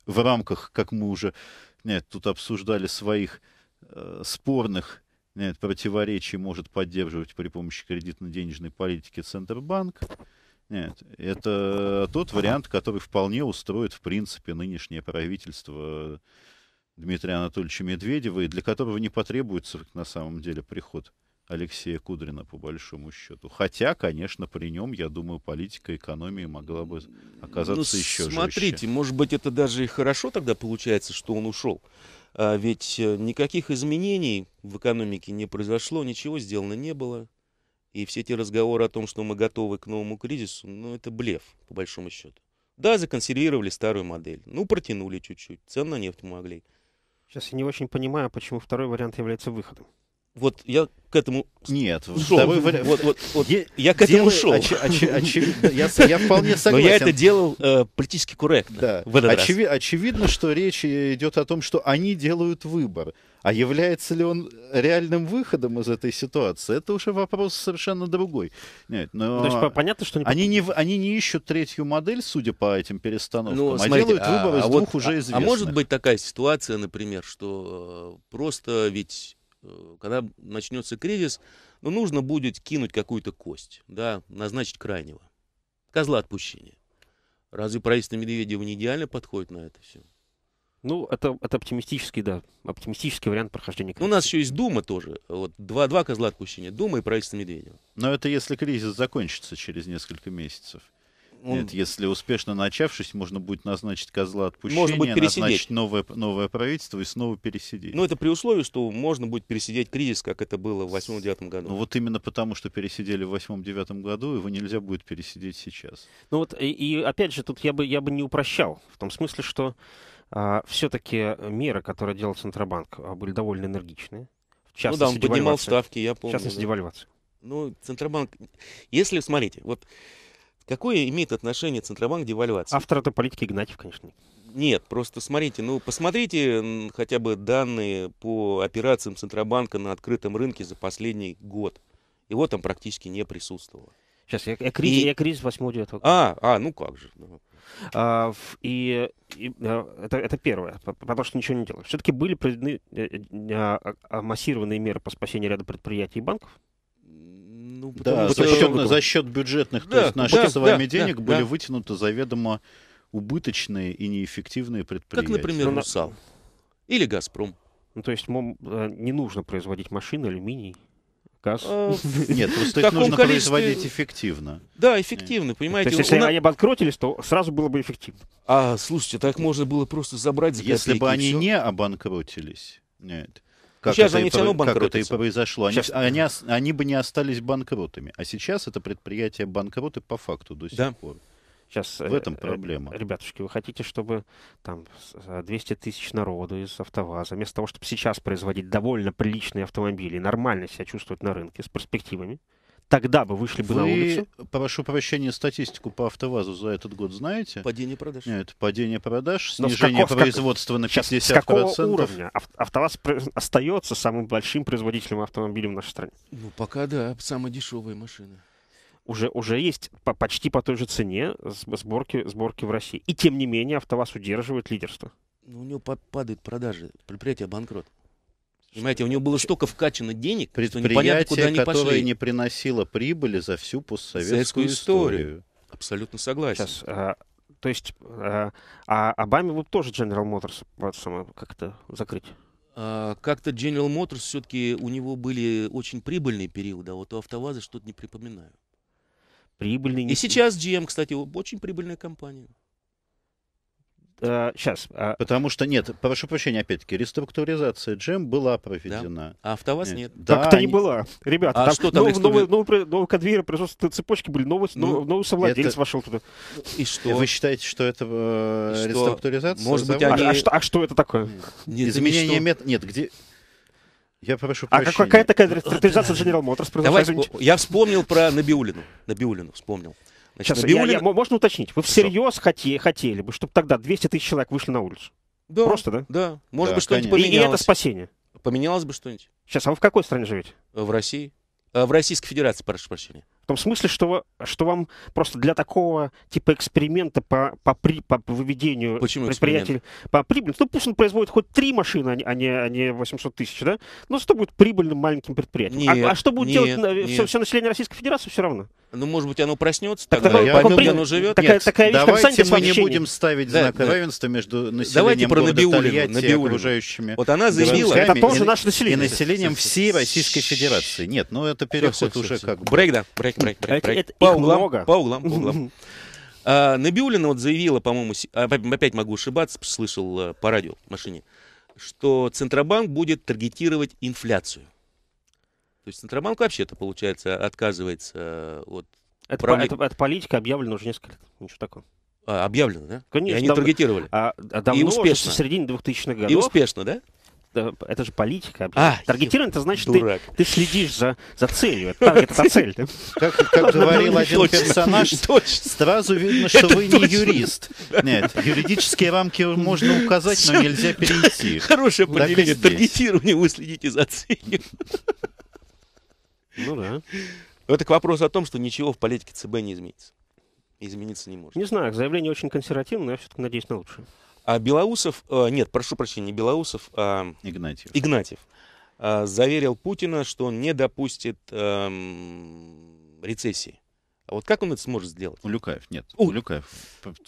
э, в рамках, как мы уже нет, тут обсуждали своих э, спорных нет, противоречий, может поддерживать при помощи кредитно-денежной политики Центробанк. Нет, это тот вариант, который вполне устроит, в принципе, нынешнее правительство Дмитрия Анатольевича Медведева, и для которого не потребуется, на самом деле, приход Алексея Кудрина, по большому счету. Хотя, конечно, при нем, я думаю, политика экономии могла бы оказаться ну, еще Смотрите, жестче. может быть, это даже и хорошо тогда получается, что он ушел. А ведь э, никаких изменений в экономике не произошло, ничего сделано не было. И все эти разговоры о том, что мы готовы к новому кризису, ну, это блеф, по большому счету. Да, законсервировали старую модель. Ну, протянули чуть-чуть. Цен на нефть могли. Сейчас я не очень понимаю, почему второй вариант является выходом вот я к этому нет, шел. Да, вы, вот, вот, вот, е- я к этому шел. Оч, оч, очевидно, я, я вполне согласен. Но я это делал э, политически корректно да. в этот Очеви- раз. Очевидно, что речь э, идет о том, что они делают выбор. А является ли он реальным выходом из этой ситуации, это уже вопрос совершенно другой. Нет, но ну, То есть, понятно, что... Не... Они, не, они не ищут третью модель, судя по этим перестановкам, ну, а смотрите, а делают а, выбор из двух вот, уже известных. А, может быть такая ситуация, например, что э, просто ведь Э, когда начнется кризис, ну, нужно будет кинуть какую-то кость, да, назначить крайнего. Козла отпущения. Разве правительство Медведева не идеально подходит на это все? Ну, это, это оптимистический, да, оптимистический вариант прохождения кризиса. Ну, у нас еще есть Дума тоже. Вот два, два козла отпущения. Дума и правительство Медведева. Но это если кризис закончится через несколько месяцев. Он... Нет, если успешно начавшись, можно будет назначить козла отпущения, можно будет пересидеть. назначить новое, новое правительство и снова пересидеть. Но ну, это при условии, что можно будет пересидеть кризис, как это было в 8-9 году. Ну вот именно потому, что пересидели в 8-9 году, его нельзя будет пересидеть сейчас. Ну вот, и, и опять же, тут я бы, я бы не упрощал, в том смысле, что а, все-таки меры, которые делал Центробанк, а, были довольно энергичные. В частности, ну да, он поднимал ставки, я помню. В частности, да. девальвация. Ну, Центробанк... Если, смотрите, вот Какое имеет отношение Центробанк к девальвации? Автор этой политики Игнатьев, конечно. Нет, просто смотрите, ну посмотрите хотя бы данные по операциям Центробанка на открытом рынке за последний год. Его там практически не присутствовало. Сейчас, я, я, кризис, и... я кризис 8-9 года. А, а, ну как же. Ну. А, и, и э, это, это первое, потому что ничего не делают. Все-таки были проведены э, э, а, а, массированные меры по спасению ряда предприятий и банков. Ну, да, за счет, за счет бюджетных, да, то есть наших да, с вами да, денег да, были да. вытянуты заведомо убыточные и неэффективные предприятия. Как, например, ну, «Русал» или «Газпром». Ну, то есть э, не нужно производить машины, алюминий отказ. Э, нет, просто их нужно количестве... производить эффективно. Да, эффективно, Нет. понимаете. То есть, если нас... они обанкротились, то сразу было бы эффективно. А, слушайте, так можно было просто забрать за Если бы они все. не обанкротились. Нет. Как сейчас это они все равно банкротятся. Как это и произошло. Они, сейчас... они, они бы не остались банкротами. А сейчас это предприятие банкроты по факту до сих да. пор. Сейчас, в этом э, проблема. Ребятушки, вы хотите, чтобы там 200 э, тысяч народу из АвтоВАЗа, вместо того, чтобы сейчас производить довольно приличные автомобили, нормально себя чувствовать на рынке с перспективами, тогда бы вышли бы Вы, на улицу. прошу прощения, статистику по АвтоВАЗу за этот год знаете? Падение продаж. Нет, падение продаж, снижение какого, производства на 50%. Сейчас, с какого уровня АвтоВАЗ остается самым большим производителем автомобилей в нашей стране? Ну, пока да, самая дешевая машина уже, уже есть по, почти по той же цене сборки, сборки в России. И тем не менее АвтоВАЗ удерживает лидерство. Ну, у него падают продажи, предприятие банкрот. Понимаете, у него было столько вкачано денег, что непонятно, куда они которое не приносило прибыли за всю постсоветскую Советскую историю. историю. Абсолютно согласен. Сейчас, а, то есть, а, а Обаме вы тоже General Motors вот, как-то закрыть? А, как-то General Motors все-таки у него были очень прибыльные периоды, а вот у АвтоВАЗа что-то не припоминаю. Прибыльные. И сейчас GM, кстати, очень прибыльная компания сейчас. А, а. Потому что нет, прошу прощения, опять-таки, реструктуризация джем была проведена. Да? А АвтоВАЗ нет. нет. Да, Так-то не была. Ребята, а там что там нов, новые, новые, новые конвейеры, цепочки были, новый, ну, новый совладелец это... вошел туда. И что? Вы считаете, что это э, что? реструктуризация? Может быть, они... а, а, что, а что это такое? Нет, Изменение мет... Нет, где... Я прошу прощения. А какая такая реструктуризация General Motors Давай, я вспомнил про Набиулину. Набиулину вспомнил. Сейчас, Набиуллина... я, я, можно уточнить? Вы всерьез хоте хотели бы, чтобы тогда 200 тысяч человек вышли на улицу? Да, Просто, да? Да. Может да, быть, что-нибудь поменялось. И, и это спасение? Поменялось бы что-нибудь. Сейчас, а вы в какой стране живете? В России. Э, в Российской Федерации, прошу прощения. В том смысле, что, что вам просто для такого типа эксперимента по, по, при, по выведению Почему предприятий по прибыли, ну пусть он производит хоть три машины, а не, а не 800 а тысяч, да? Но ну, что будет прибыльным маленьким предприятием? А, нет, а, а что будет нет, делать э, нет. Все, все население Российской Федерации все равно? Ну, может быть, оно проснется так, тогда, я поймем, где оно живет. Такая, Нет, такая вещь, давайте мы не будем ставить да, знак да. равенства между населением про города Набиулину, Тольятти и окружающими Вот она заявила... Это тоже наше население. И населением всей Российской Федерации. Нет, ну это переход уже как бы... Брейк, да, брейк, брейк, брейк. По углам, по углам, по углам. А, Набиулина вот заявила, по-моему, а, опять могу ошибаться, слышал э, по радио в машине, что Центробанк будет таргетировать инфляцию. То есть Центробанк вообще-то, получается, отказывается э, от... Это, по, это, это политика объявлена уже несколько лет. Ничего такого. А, объявлено, да? Конечно. И они дав... таргетировали. А, а давно, и успешно. в середине 2000-х годов. И успешно, да? это же политика. А, Таргетирование, это значит, ты, ты следишь за, за целью. Это, это цель. Как, как говорил один точно, персонаж, точно. сразу видно, что это вы точно. не юрист. Нет, юридические рамки можно указать, но нельзя перейти. Хорошее определение. Таргетирование, вы следите за целью. Ну да. Это к вопросу о том, что ничего в политике ЦБ не изменится. Измениться не может. Не знаю, заявление очень консервативное, но я все-таки надеюсь на лучшее. А Белоусов, э, нет, прошу прощения, Белоусов, а Игнатьев. Игнатьев а, заверил Путина, что он не допустит эм, рецессии. А вот как он это сможет сделать? Улюкаев, нет. У... Улюкаев.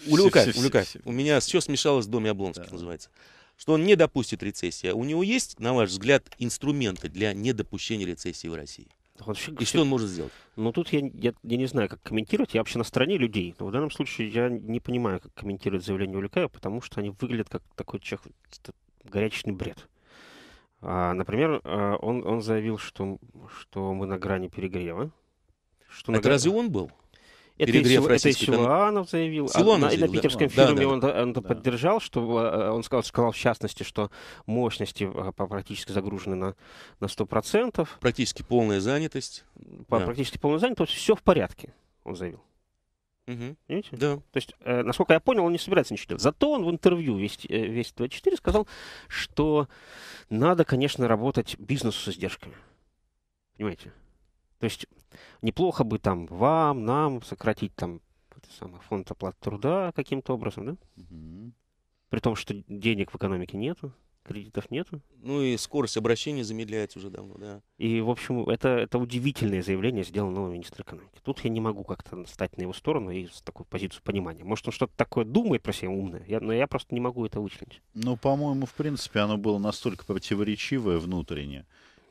Улюкаев, все, Улюкаев. Все, все. У меня все смешалось в доме Облонских, да. называется. Что он не допустит рецессии. А у него есть, на ваш взгляд, инструменты для недопущения рецессии в России? Вообще, и что он может сделать? Ну, тут я, я, я не знаю, как комментировать. Я вообще на стороне людей. Но в данном случае я не понимаю, как комментировать заявление Улюкаева, потому что они выглядят как такой чех, горячий бред. А, например, э, он, он заявил, что, что мы на грани перегрева. Что Это на... разве он был? Это перегрев еще, это еще заявил. А Силуанов заявил, на, на питерском а, да? форуме да, он, да, э, он да. поддержал, что э, он сказал, сказал в частности, что мощности э, практически загружены на, на 100%. Практически полная занятость. По, да. Практически полная занятость. Все в порядке, он заявил. Угу. Понимаете? Да. То есть, э, насколько я понял, он не собирается ничего делать. Зато он в интервью весь, э, весь 24 сказал, что надо, конечно, работать бизнесу с издержками. Понимаете? То есть неплохо бы там вам, нам сократить там самый фонд оплаты труда каким-то образом, да? Угу. При том, что денег в экономике нету, кредитов нету. Ну и скорость обращения замедляется уже давно, да. И, в общем, это, это удивительное заявление сделал новый экономики. Тут я не могу как-то встать на его сторону и с такую позицию понимания. Может, он что-то такое думает про себя умное, я, но я просто не могу это вычленить. Ну, по-моему, в принципе, оно было настолько противоречивое внутренне,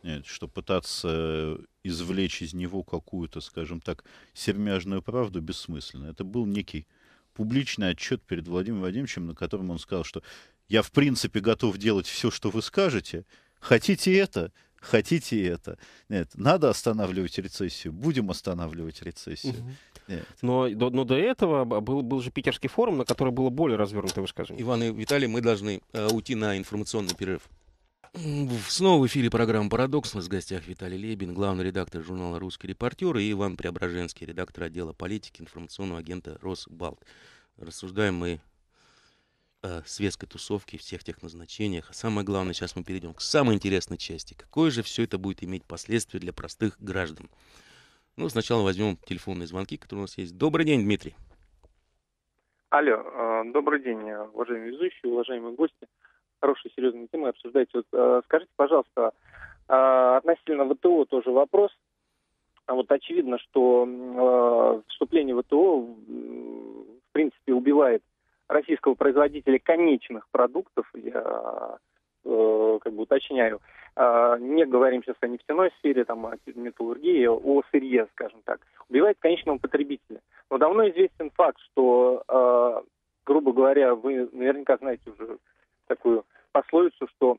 объясняет, что пытаться э, извлечь из него какую-то, скажем так, сермяжную правду бессмысленно. Это был некий публичный отчет перед Владимиром Владимировичем, на котором он сказал, что я, в принципе, готов делать все, что вы скажете. Хотите это? Хотите это? Нет, надо останавливать рецессию. Будем останавливать рецессию. Угу. Но, до, но до этого был, был же питерский форум, на который было более развернутое высказывание. Иван и Виталий, мы должны э, уйти на информационный перерыв. Снова в эфире программа «Парадокс». мы с в гостях Виталий Лебин, главный редактор журнала «Русский репортер» и Иван Преображенский, редактор отдела политики информационного агента «Росбалт». Рассуждаем мы о светской тусовке, всех тех назначениях. А самое главное, сейчас мы перейдем к самой интересной части. Какое же все это будет иметь последствия для простых граждан? Ну, сначала возьмем телефонные звонки, которые у нас есть. Добрый день, Дмитрий. Алло, э, добрый день, уважаемые ведущие, уважаемые гости хорошие, серьезные темы обсуждаете. Вот, э, скажите, пожалуйста, а, относительно ВТО тоже вопрос. А вот очевидно, что э, вступление ВТО в принципе убивает российского производителя конечных продуктов. Я э, как бы уточняю, а, не говорим сейчас о нефтяной сфере, там, о металлургии, о сырье, скажем так, убивает конечного потребителя. Но давно известен факт, что, грубо говоря, вы наверняка знаете уже такую пословицу, что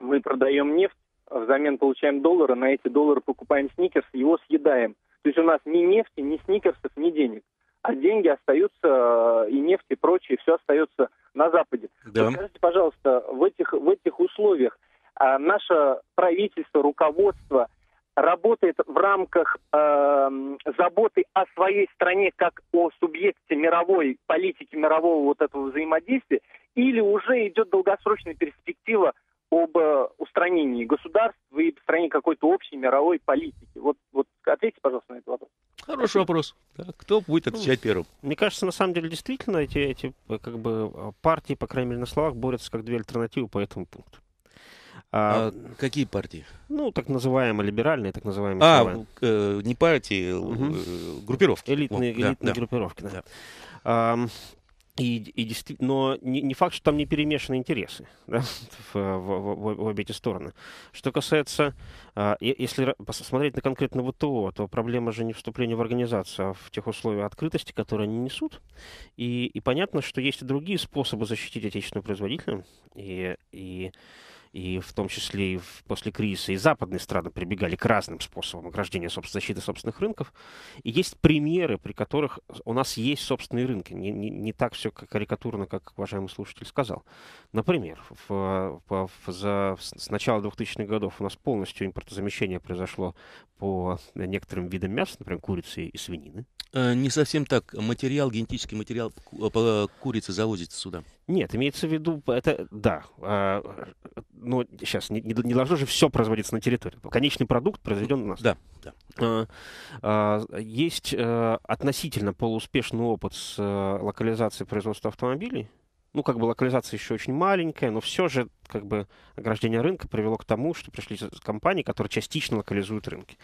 мы продаем нефть, а взамен получаем доллары, на эти доллары покупаем сникерс, его съедаем. То есть у нас ни нефти, ни сникерсов, ни денег. А деньги остаются, э, и нефть, и прочее, все остается на Западе. Да. Скажите, пожалуйста, в этих, в этих условиях а, наше правительство, руководство работает в рамках э, заботы о своей стране как о субъекте мировой политики, мирового вот этого взаимодействия, или уже идет долгосрочная перспектива об э, устранении государств и устранении какой-то общей мировой политики? Вот, вот ответьте, пожалуйста, на этот вопрос. Хороший вопрос. кто будет ну, отвечать ну, первым? Мне кажется, на самом деле, действительно, эти, эти э, как бы, э, партии, по крайней мере, на словах, борются как две альтернативы по этому пункту. А, а какие партии? Ну, так называемые либеральные, так называемые. А, э, не партии, угу. э, группировки. Элитные, О, элитные да, группировки, да. да. А, и, и действительно, но не, не факт, что там не перемешаны интересы да, в, в, в, в обе эти стороны. Что касается, э, если посмотреть на конкретно ВТО, то проблема же не вступления в организацию, а в тех условиях открытости, которые они несут. И, и понятно, что есть и другие способы защитить отечественного производителя. И, и и в том числе и в, после кризиса и западные страны прибегали к разным способам ограждения собственно, защиты собственных рынков. И есть примеры, при которых у нас есть собственные рынки. Не, не, не так все карикатурно, как уважаемый слушатель сказал. Например, в, в, в, за, с начала 2000-х годов у нас полностью импортозамещение произошло по некоторым видам мяса, например, курицы и свинины. Э, не совсем так. Материал, генетический материал э, курицы завозится сюда. Нет, имеется в виду, это, да, э, но сейчас, не, не должно же все производиться на территории. Конечный продукт произведен у нас. Да, да. Э, э, есть э, относительно полууспешный опыт с э, локализацией производства автомобилей, ну, как бы локализация еще очень маленькая, но все же как бы ограждение рынка привело к тому, что пришли компании, которые частично локализуют рынки.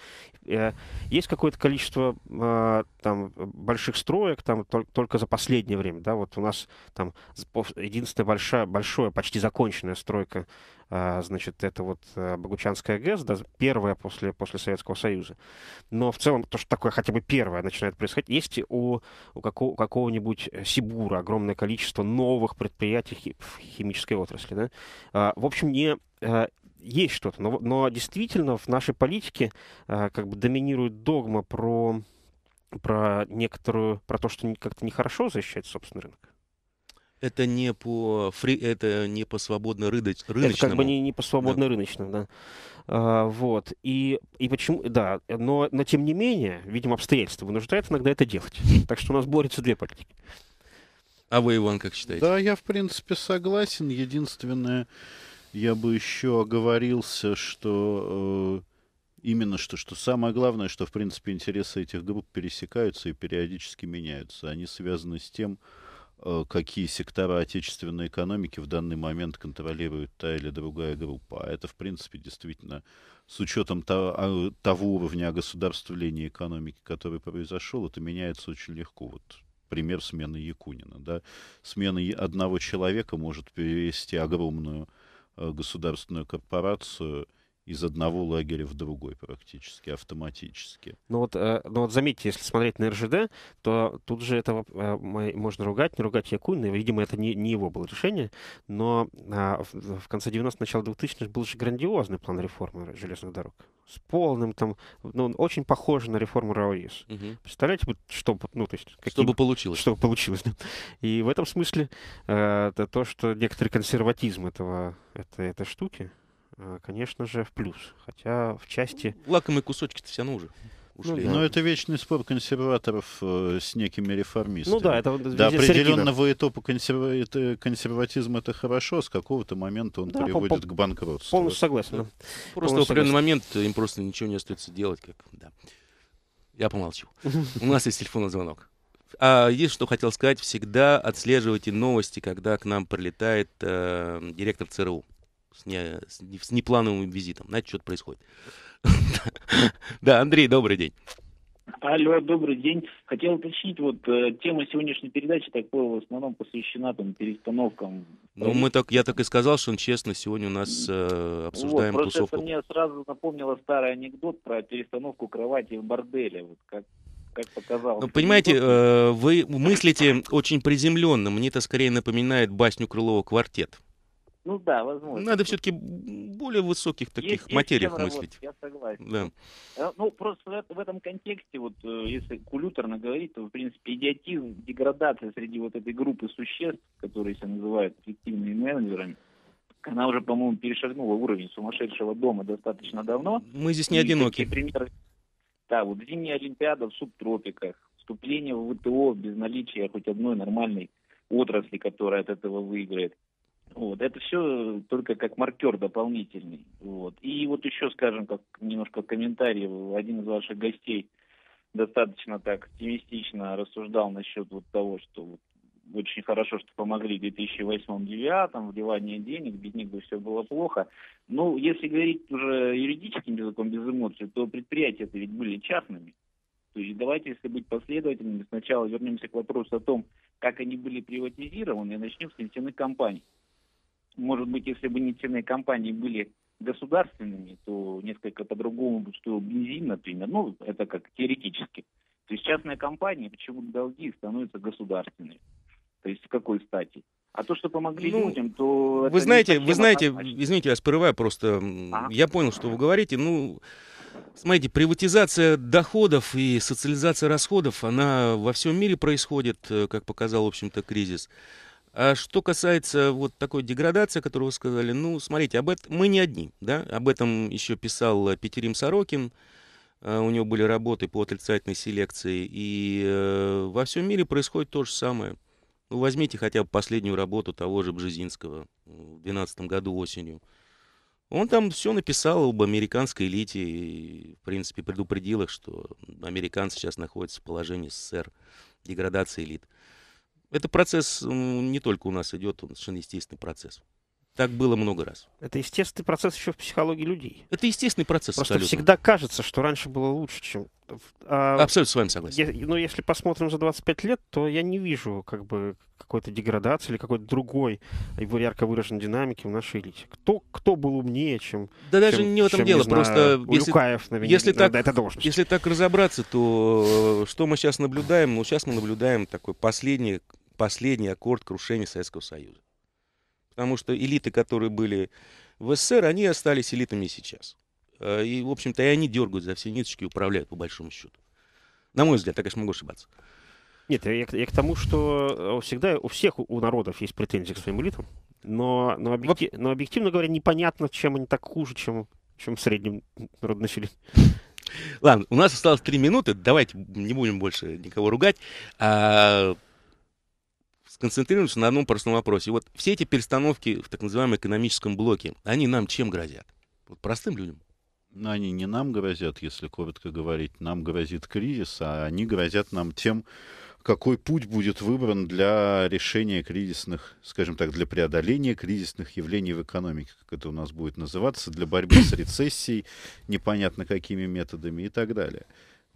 Э, есть какое-то количество а, там, больших строек там, только за последнее время. Да? Вот у нас там единственная большая, большая, почти законченная стройка а, значит, это вот а, Богучанская ГЭС, да, первая после, после Советского Союза. Но в целом то, что такое хотя бы первое начинает происходить, есть у, у, какого, какого-нибудь Сибура огромное количество новых предприятий в химической отрасли. Да? А, в общем, не, есть что-то, но, но действительно в нашей политике как бы доминирует догма про, про некоторую, про то, что как-то нехорошо защищать собственный рынок. Это не по фри, это не по свободно рыноч, рыночному. Это как бы не, не по свободно да. рыночному, да. А, вот и и почему, да, но но тем не менее, видимо, обстоятельства вынуждают иногда это делать. Так что у нас борются две политики. А вы, Иван, как считаете? Да, я в принципе согласен. Единственное, я бы еще оговорился, что э, именно что, что самое главное, что в принципе интересы этих групп пересекаются и периодически меняются. Они связаны с тем, э, Э, какие сектора отечественной экономики в данный момент контролирует та или другая группа. А это, в принципе, действительно, с учетом того, а, того уровня государствления экономики, который произошел, это меняется очень легко. Вот пример смены Якунина. Да? Смена одного человека может перевести огромную э, государственную корпорацию – из одного лагеря в другой практически, автоматически. Ну вот, э, ну вот заметьте, если смотреть на РЖД, то тут же это э, можно ругать, не ругать Якунина, видимо, это не, не его было решение, но а, в, конце 90-х, начало 2000-х был же грандиозный план реформы железных дорог с полным там, ну, он очень похоже на реформу РАОИС. Угу. Представляете, что, ну, то есть... Каким, чтобы получилось. Чтобы получилось, да. И в этом смысле э, это то, что некоторый консерватизм этого, это, этой штуки, Э, конечно же, в плюс. Хотя в части... Ну, лакомые кусочки-то все нужны ушли. Ну, да. Но это вечный спор консерваторов э, с некими реформистами. Ну да, это До определенного этапа консерва... это, консерватизм это хорошо, а с какого-то момента он да, приводит по, к банкротству. Полностью согласен. Да. Просто в определенный момент им просто ничего не остается делать. Как... Да. Я помолчу. У нас есть телефонный звонок. А есть что хотел сказать, всегда отслеживайте новости, когда к нам прилетает э, директор ЦРУ с, не, с, не, с неплановым визитом. Знаете, что-то происходит. Да, Андрей, добрый день. Алло, добрый день. Хотел уточнить, вот э, тема сегодняшней передачи такой в основном посвящена там перестановкам. Ну, мы так, я так и сказал, что он честно, сегодня у нас э, обсуждаем вот, просто это мне сразу напомнило старый анекдот про перестановку кровати в борделе. Вот как как Ну, понимаете, э, вы мыслите очень приземленно. Мне это скорее напоминает басню Крылова «Квартет». Ну да, возможно. Надо все-таки более высоких таких есть, материях есть мыслить. Работать, я согласен. Да. Э, ну, просто в этом контексте, вот э, если кулюторно говорить, то, в принципе, идиотизм, деградация среди вот этой группы существ, которые себя называют эффективными менеджерами, она уже, по-моему, перешагнула уровень сумасшедшего дома достаточно давно. Мы здесь не И одиноки. Примеры, да, вот зимняя Олимпиада в субтропиках, вступление в ВТО без наличия хоть одной нормальной отрасли, которая от этого выиграет. Вот. Это все только как маркер дополнительный. Вот. И вот еще, скажем, как немножко комментарий, один из ваших гостей достаточно так оптимистично рассуждал насчет вот того, что вот очень хорошо, что помогли в 2008-2009, вливание денег, без них бы все было плохо. Ну, если говорить уже юридическим языком, без эмоций, то предприятия это ведь были частными. То есть давайте, если быть последовательными, сначала вернемся к вопросу о том, как они были приватизированы, и начнем с нефтяных компаний может быть, если бы нефтяные компании были государственными, то несколько по-другому бы стоил бензин, например. Ну, это как теоретически. То есть частная компания, почему то долги становятся государственными? То есть в какой стати? А то, что помогли ну, людям, то... Вы знаете, вы знаете, однозначно. извините, я спорываю просто. Ага. Я понял, что вы говорите. Ну, смотрите, приватизация доходов и социализация расходов, она во всем мире происходит, э, как показал, в общем-то, кризис. А что касается вот такой деградации, которую вы сказали, ну, смотрите, об этом мы не одни, да, об этом еще писал э, Петерим Сорокин, а, у него были работы по отрицательной селекции, и э, во всем мире происходит то же самое. Ну, возьмите хотя бы последнюю работу того же Бжезинского в 2012 году осенью. Он там все написал об американской элите и, в принципе, предупредил их, что американцы сейчас находятся в положении СССР, деградации элит. Это процесс не только у нас идет, он совершенно естественный процесс. Так было много раз. Это естественный процесс еще в психологии людей. Это естественный процесс. Просто абсолютно. всегда кажется, что раньше было лучше, чем... А, абсолютно с вами согласен. Я, но ну, если посмотрим за 25 лет, то я не вижу как бы какой-то деградации или какой-то другой его ярко выраженной динамики в нашей элите. Кто, кто был умнее, чем... Да чем, даже не в этом чем, дело, не просто... если, Улюкаев, наверное, если так, это должность. Если так разобраться, то э, что мы сейчас наблюдаем? Ну, сейчас мы наблюдаем такой последний последний аккорд крушения Советского Союза. Потому что элиты, которые были в СССР, они остались элитами и сейчас. Э, и, в общем-то, и они дергают за все ниточки и управляют, по большому счету. На мой взгляд, я, конечно, могу ошибаться. Нет, я, я к тому, что э, всегда у всех у народов есть претензии к своим элитам, но, но, объекти, но объективно говоря, непонятно, чем они так хуже, чем, чем в среднем народонаселение. Ладно, у нас осталось три минуты, давайте не будем больше никого ругать. А, сконцентрируемся на одном простом вопросе. Вот все эти перестановки в так называемом экономическом блоке, они нам чем грозят? Вот простым людям. Но ну, они не нам грозят, если коротко говорить. Нам грозит кризис, а они грозят нам тем, какой путь будет выбран для решения кризисных, скажем так, для преодоления кризисных явлений в экономике, как это у нас будет называться, для борьбы с рецессией, непонятно какими методами и так далее.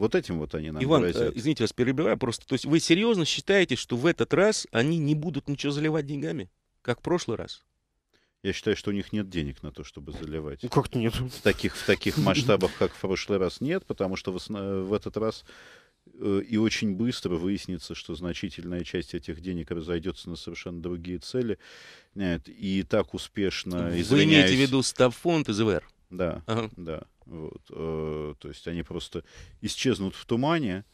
Вот этим вот они нам Иван, э, грозят. извините, вас перебиваю просто. То есть вы серьезно считаете, что в этот раз они не будут ничего заливать деньгами, как в прошлый раз? Я считаю, что у них нет денег на то, чтобы заливать. Ну, как нет? В таких, в таких масштабах, как в прошлый раз, нет, потому что в, основ... Э, в этот раз э, и очень быстро выяснится, что значительная часть этих денег разойдется на совершенно другие цели. Нет, и так успешно, Вы имеете в виду стабфонд из ВР? Да, ага. да. Вот. Э, то есть они просто исчезнут в тумане.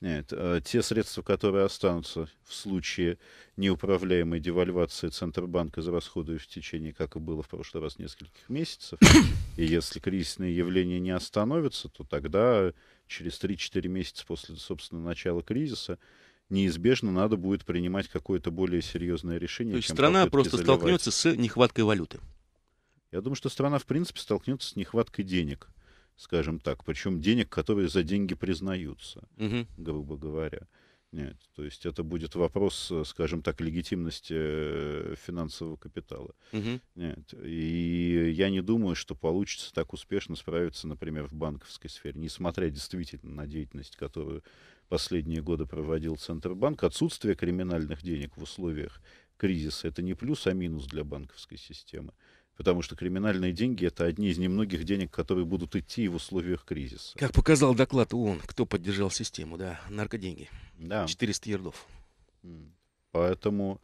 Нет, э, те средства, которые останутся в случае неуправляемой девальвации Центробанка за расходы в течение, как и было в прошлый раз, нескольких месяцев, и если кризисные явления не остановятся, то тогда через 3-4 месяца после, собственно, начала кризиса неизбежно надо будет принимать какое-то более серьезное решение. То есть страна просто заливать. столкнется с нехваткой валюты. Я думаю, что страна, в принципе, столкнется с нехваткой денег, скажем так. Причем денег, которые за деньги признаются, угу. грубо говоря. Нет, то есть это будет вопрос, э, скажем так, легитимности э, финансового капитала. Угу. Нет, и я не думаю, что получится так успешно справиться, например, в банковской сфере, несмотря действительно на деятельность, которую последние годы проводил Центробанк. Отсутствие криминальных денег в условиях кризиса это не плюс, а минус для банковской системы потому что криминальные деньги — это одни из немногих денег, которые будут идти в условиях кризиса. Как показал доклад ООН, кто поддержал систему, да, наркоденьги. Да. 400 ярдов. Поэтому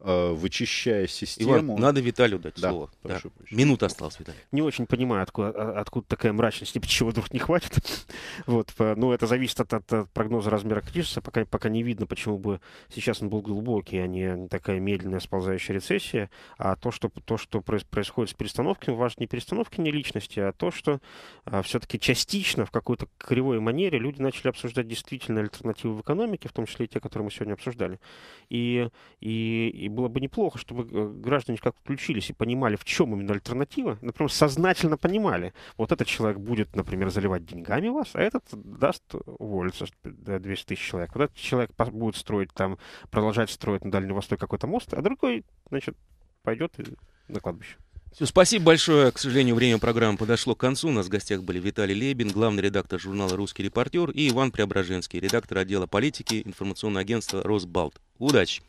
Э, вычищая систему. Иван, надо Виталию дать да, слово. Да. Минута осталась, Виталий. Не очень понимаю, откуда, а, откуда такая мрачность и почему вдруг не хватит. вот, ну, это зависит от, от прогноза размера кризиса. Пока, пока не видно, почему бы сейчас он был глубокий, а не такая медленная сползающая рецессия. А то, что, то, что происходит с перестановками, важно не перестановки не личности, а то, что а, все-таки частично, в какой-то кривой манере люди начали обсуждать действительно альтернативы в экономике, в том числе и те, которые мы сегодня обсуждали. И, и, и и было бы неплохо, чтобы э, граждане как включились и понимали, в чем именно альтернатива. Например, сознательно понимали. Вот этот человек будет, например, заливать деньгами вас, а этот даст уволиться 200 тысяч человек. Вот этот человек будет строить там, продолжать строить на Дальнем Востоке какой-то мост, а другой, значит, пойдет на кладбище. Все, спасибо большое. К сожалению, время программы подошло к концу. У нас в гостях были Виталий Лебин, главный редактор журнала «Русский репортер» и Иван Преображенский, редактор отдела политики информационного агентства «Росбалт». Удачи!